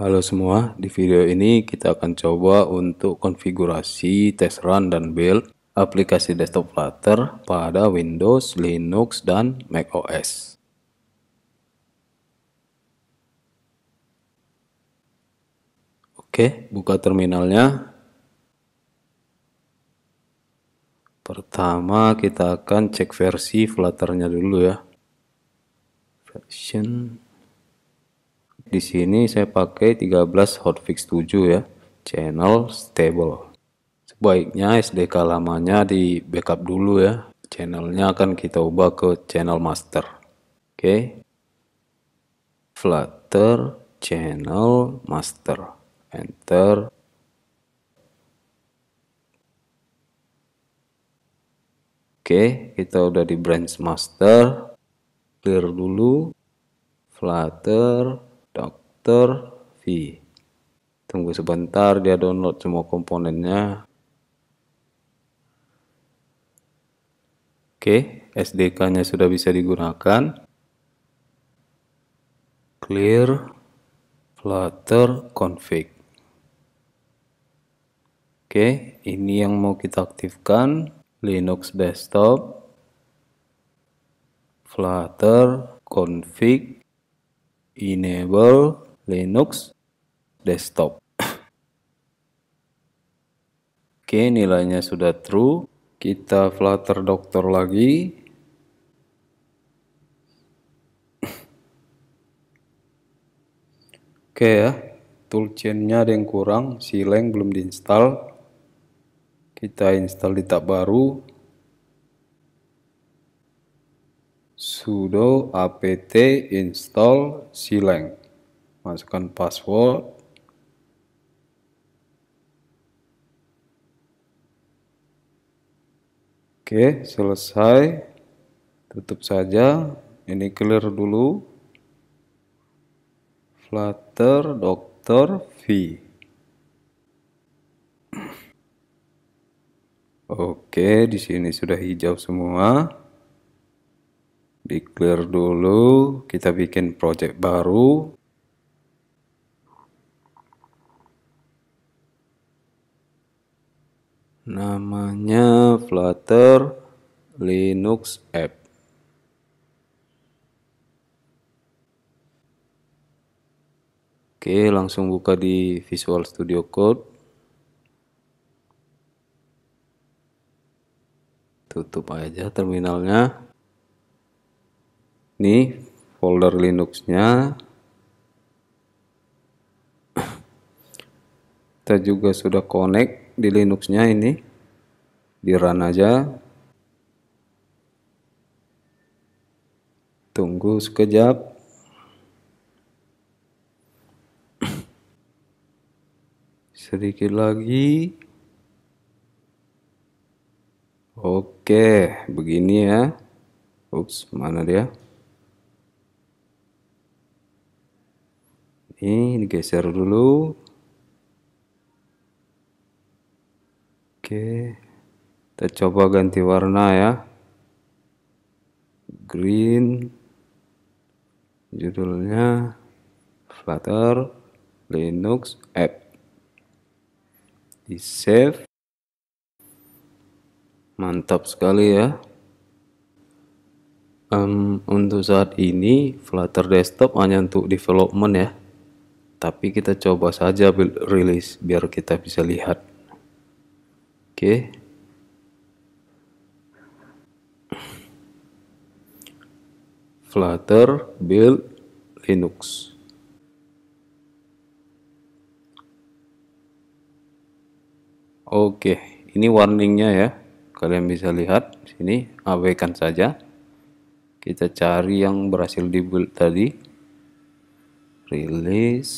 Halo semua, di video ini kita akan coba untuk konfigurasi test run dan build aplikasi desktop Flutter pada Windows, Linux, dan macOS. Oke, buka terminalnya. Pertama kita akan cek versi Flutternya dulu ya. Version di sini saya pakai 13 hotfix 7 ya, channel stable. Sebaiknya SDK lamanya di backup dulu ya. Channelnya akan kita ubah ke channel master. Oke. Okay. Flutter channel master. Enter. Oke, okay, kita udah di branch master. Clear dulu. Flutter Dr. V. Tunggu sebentar dia download semua komponennya. Oke, SDK-nya sudah bisa digunakan. Clear Flutter config. Oke, ini yang mau kita aktifkan Linux desktop Flutter config enable Linux desktop. Oke, nilainya sudah true. Kita flutter dokter lagi. Oke ya, toolchain-nya ada yang kurang, sileng belum diinstal. Kita install di tab baru, sudo apt install sileng masukkan password oke selesai tutup saja ini clear dulu flutter dokter v Oke, di sini sudah hijau semua di clear dulu kita bikin project baru namanya Flutter Linux App Oke, langsung buka di Visual Studio Code. Tutup aja terminalnya. Ini folder Linuxnya. Kita juga sudah connect di Linuxnya ini. Di run aja. Tunggu sekejap. Sedikit lagi. Oke, begini ya. Ups, mana dia? ini digeser dulu oke kita coba ganti warna ya green judulnya flutter linux app di save mantap sekali ya um, untuk saat ini Flutter Desktop hanya untuk development ya tapi kita coba saja build rilis biar kita bisa lihat oke okay. Flutter build Linux oke okay. ini warningnya ya kalian bisa lihat sini abaikan saja kita cari yang berhasil di build tadi rilis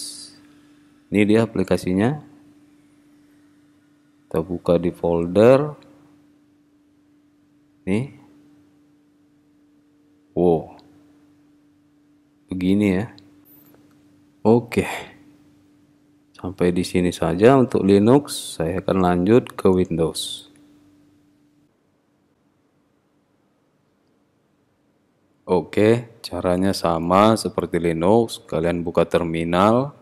ini dia aplikasinya kita buka di folder nih wow begini ya oke sampai di sini saja untuk Linux saya akan lanjut ke Windows Oke, caranya sama seperti Linux. Kalian buka terminal.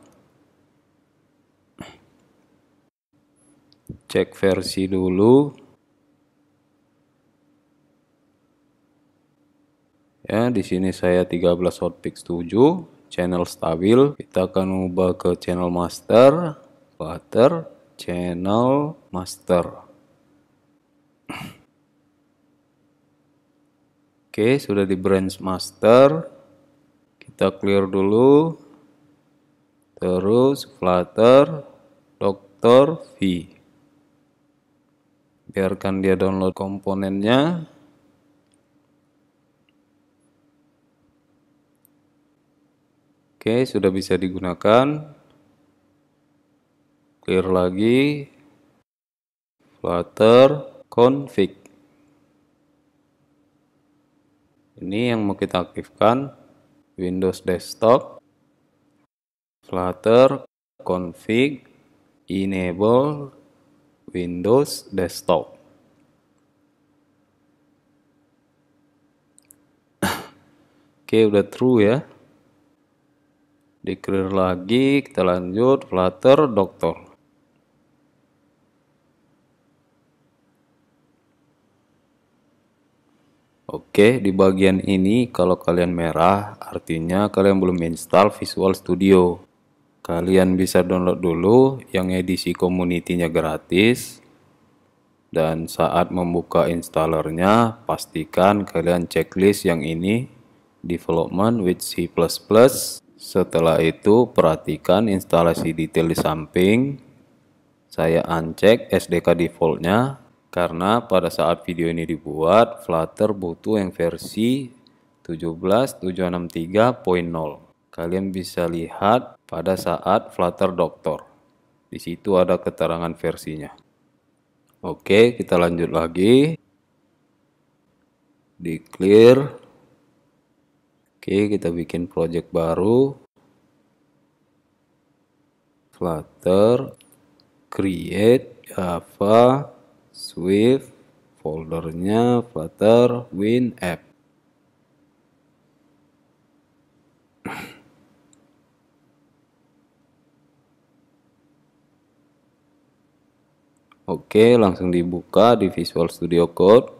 Cek versi dulu. Ya, di sini saya 13 hotfix 7, channel stabil. Kita akan ubah ke channel master, butter, channel master. Oke, sudah di branch master. Kita clear dulu. Terus Flutter Dr. V. Biarkan dia download komponennya. Oke, sudah bisa digunakan. Clear lagi. Flutter config. ini yang mau kita aktifkan Windows Desktop Flutter config enable Windows Desktop Oke udah true ya di lagi kita lanjut Flutter Doctor Oke, di bagian ini kalau kalian merah, artinya kalian belum install Visual Studio. Kalian bisa download dulu yang edisi community-nya gratis. Dan saat membuka installernya, pastikan kalian checklist yang ini, development with C++. Setelah itu, perhatikan instalasi detail di samping. Saya uncheck SDK defaultnya, karena pada saat video ini dibuat, Flutter butuh yang versi 17763.0. Kalian bisa lihat pada saat Flutter Doctor. Di situ ada keterangan versinya. Oke, kita lanjut lagi. Di clear. Oke, kita bikin project baru. Flutter create java Swift, foldernya Flutter win app Oke, langsung dibuka di Visual Studio Code.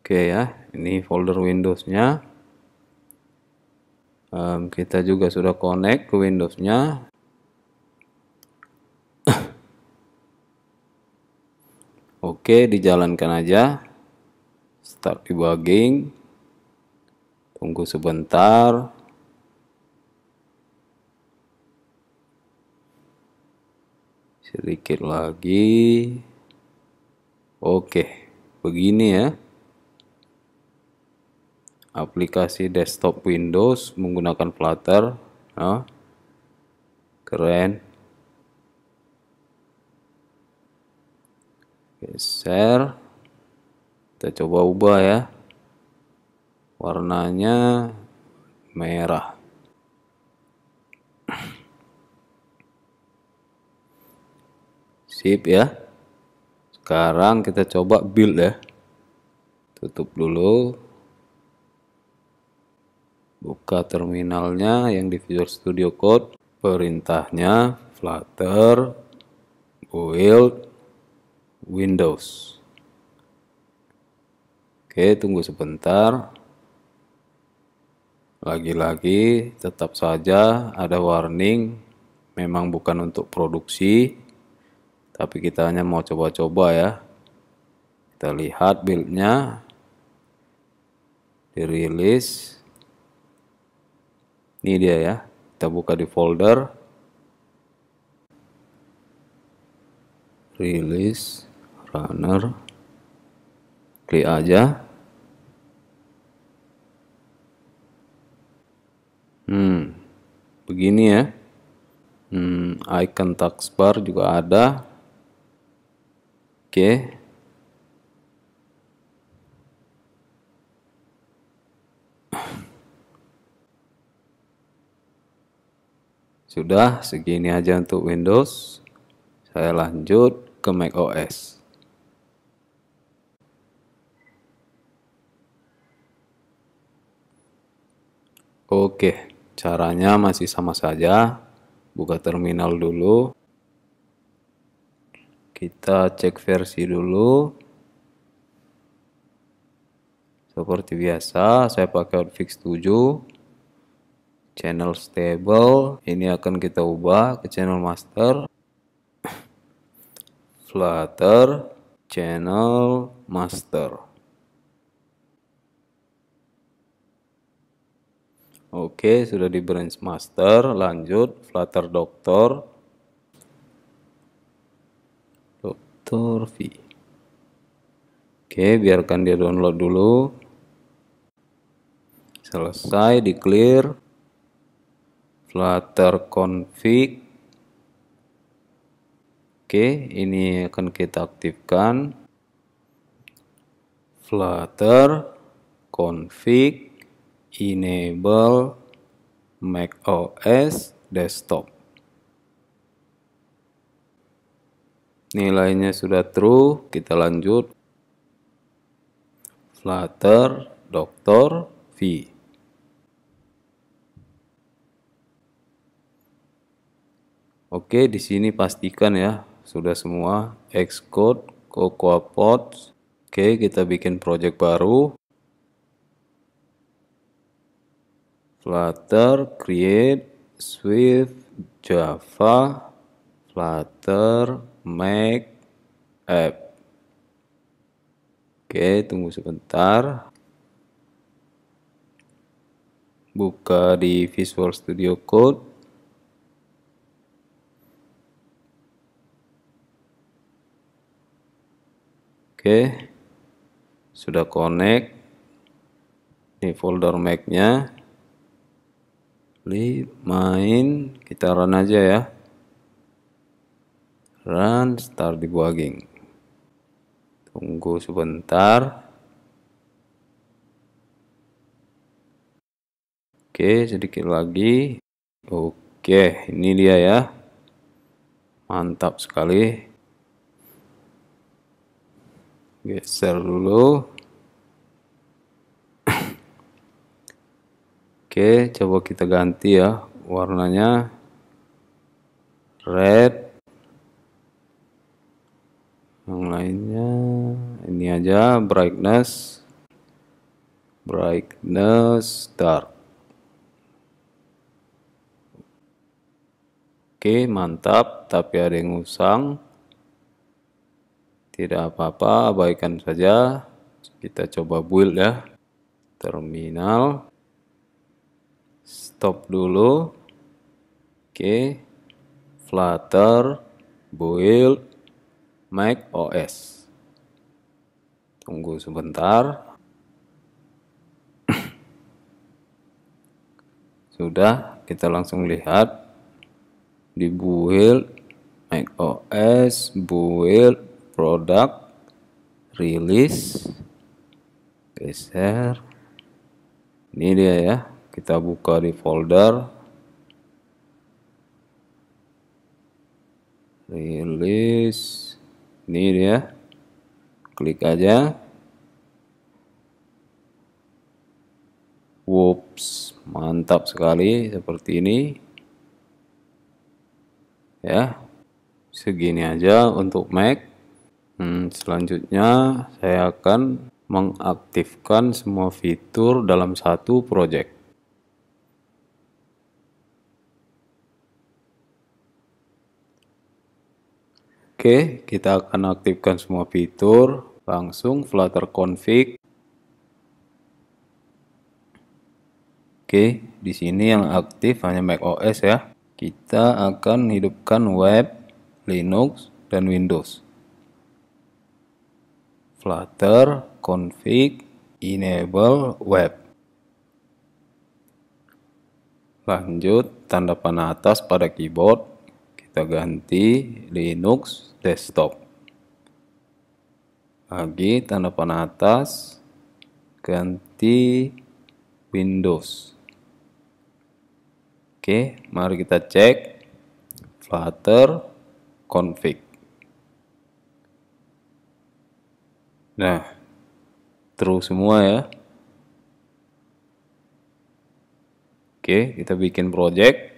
Oke ya, ini folder Windows-nya um, kita juga sudah connect ke Windows-nya. Oke, dijalankan aja. Start debugging. Tunggu sebentar. Sedikit lagi. Oke, begini ya aplikasi desktop Windows menggunakan Flutter. Nah, keren. share. Kita coba ubah ya. Warnanya merah. Sip ya. Sekarang kita coba build ya. Tutup dulu buka terminalnya yang di Visual Studio Code, perintahnya Flutter build Windows. Oke, tunggu sebentar. Lagi-lagi tetap saja ada warning memang bukan untuk produksi tapi kita hanya mau coba-coba ya. Kita lihat buildnya Dirilis ini dia ya kita buka di folder release runner klik aja hmm begini ya hmm, icon taskbar juga ada oke okay. Sudah, segini aja untuk Windows. Saya lanjut ke Mac OS. Oke, caranya masih sama saja. Buka terminal dulu. Kita cek versi dulu. Seperti biasa, saya pakai fix 7 channel stable ini akan kita ubah ke channel master flutter channel master Oke, sudah di branch master, lanjut Flutter Doctor. Doctor V. Oke, biarkan dia download dulu. Selesai, di clear flutter config oke ini akan kita aktifkan flutter config enable macOS desktop. Nilainya sudah true, kita lanjut. Flutter Dr. V. Oke, di sini pastikan ya sudah semua Xcode, Cocoa Pods. Oke, kita bikin project baru. Flutter, create, Swift, Java, Flutter, Make, app. Oke, tunggu sebentar. Buka di Visual Studio Code. Oke. Sudah connect. Ini folder Mac-nya. main, kita run aja ya. Run start debugging. Tunggu sebentar. Oke, sedikit lagi. Oke, ini dia ya. Mantap sekali geser dulu oke coba kita ganti ya warnanya red yang lainnya ini aja brightness brightness dark oke mantap tapi ada yang usang tidak apa-apa abaikan saja kita coba build ya terminal stop dulu oke flutter build mac os tunggu sebentar sudah kita langsung lihat di build macos build produk rilis geser ini dia ya kita buka di folder rilis ini dia klik aja whoops mantap sekali seperti ini ya segini aja untuk Mac Hmm, selanjutnya saya akan mengaktifkan semua fitur dalam satu project. Oke, kita akan aktifkan semua fitur. Langsung Flutter config. Oke, di sini yang aktif hanya macOS ya. Kita akan hidupkan web, Linux, dan Windows flutter config enable web lanjut tanda panah atas pada keyboard kita ganti linux desktop lagi tanda panah atas ganti windows oke mari kita cek flutter config Nah, terus semua ya. Oke, kita bikin project.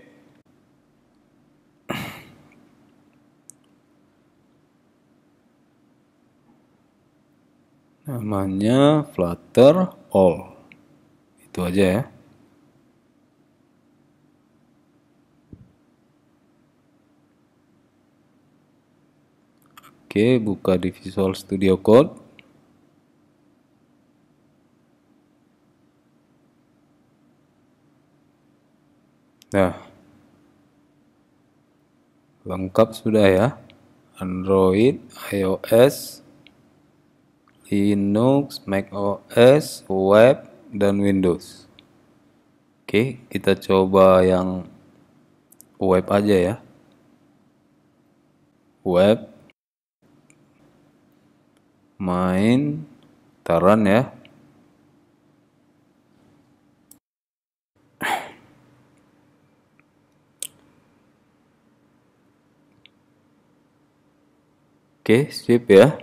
Namanya Flutter All. Itu aja ya. Oke, buka di Visual Studio Code. Nah, lengkap sudah ya. Android, iOS, Linux, macOS, web, dan Windows. Oke, kita coba yang web aja ya. Web, main, taran ya. Oke, sip ya.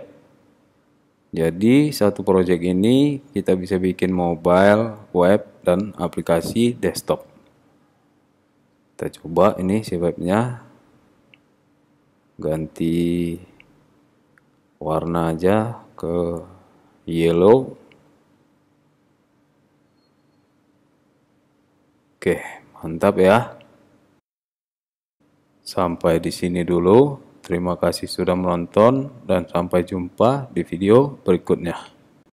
Jadi satu proyek ini kita bisa bikin mobile, web, dan aplikasi desktop. Kita coba ini si webnya. Ganti warna aja ke yellow. Oke, mantap ya. Sampai di sini dulu. Terima kasih sudah menonton dan sampai jumpa di video berikutnya.